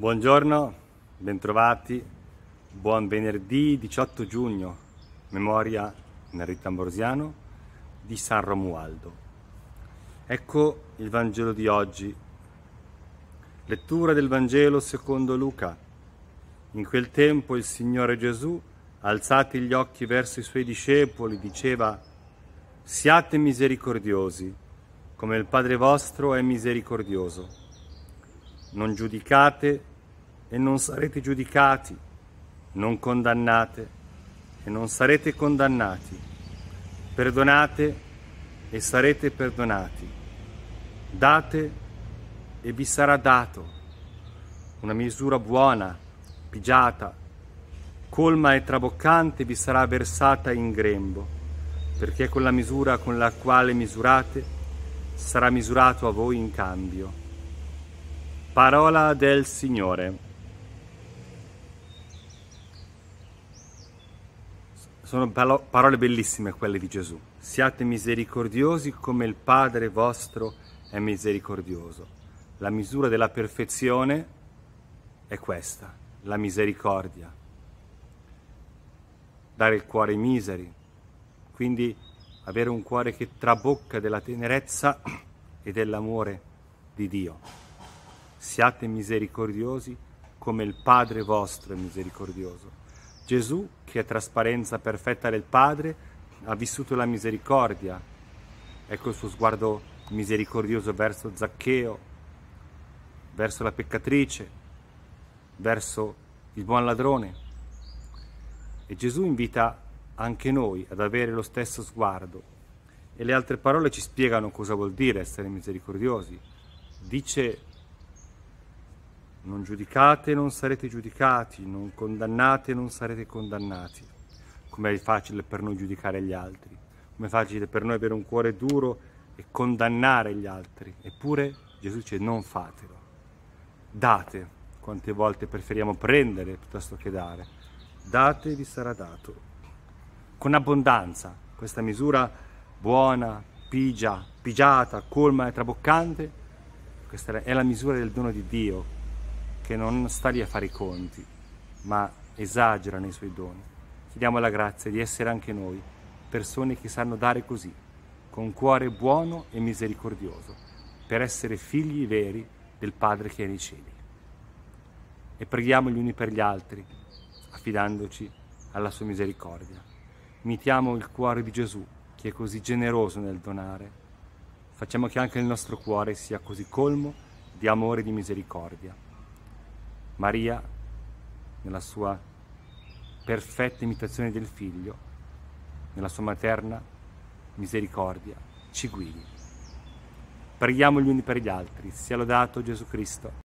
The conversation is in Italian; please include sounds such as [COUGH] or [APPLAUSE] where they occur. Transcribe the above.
Buongiorno, bentrovati, buon venerdì 18 giugno, memoria Narita Ambrosiano di San Romualdo. Ecco il Vangelo di oggi. Lettura del Vangelo secondo Luca. In quel tempo il Signore Gesù, alzati gli occhi verso i suoi discepoli, diceva, siate misericordiosi, come il Padre vostro è misericordioso. Non giudicate, e non sarete giudicati, non condannate e non sarete condannati, perdonate e sarete perdonati, date e vi sarà dato una misura buona, pigiata, colma e traboccante vi sarà versata in grembo, perché con la misura con la quale misurate sarà misurato a voi in cambio. Parola del Signore. Sono parole bellissime quelle di Gesù. Siate misericordiosi come il Padre vostro è misericordioso. La misura della perfezione è questa, la misericordia. Dare il cuore ai miseri, quindi avere un cuore che trabocca della tenerezza [CLEARS THROAT] e dell'amore di Dio. Siate misericordiosi come il Padre vostro è misericordioso. Gesù, che è trasparenza perfetta del Padre, ha vissuto la misericordia. Ecco il suo sguardo misericordioso verso Zaccheo, verso la peccatrice, verso il buon ladrone. E Gesù invita anche noi ad avere lo stesso sguardo. E le altre parole ci spiegano cosa vuol dire essere misericordiosi. Dice non giudicate, non sarete giudicati, non condannate, non sarete condannati. Com'è facile per noi giudicare gli altri, com'è facile per noi avere un cuore duro e condannare gli altri. Eppure Gesù dice non fatelo, date. Quante volte preferiamo prendere piuttosto che dare. Date e vi sarà dato. Con abbondanza, questa misura buona, pigia, pigiata, colma e traboccante, questa è la misura del dono di Dio che non sta lì a fare i conti, ma esagera nei suoi doni. Chiediamo la grazia di essere anche noi, persone che sanno dare così, con cuore buono e misericordioso, per essere figli veri del Padre che è nei cieli. E preghiamo gli uni per gli altri, affidandoci alla sua misericordia. Imitiamo il cuore di Gesù, che è così generoso nel donare. Facciamo che anche il nostro cuore sia così colmo di amore e di misericordia Maria, nella sua perfetta imitazione del figlio, nella sua materna misericordia, ci guidi. Preghiamo gli uni per gli altri. Sia lodato Gesù Cristo.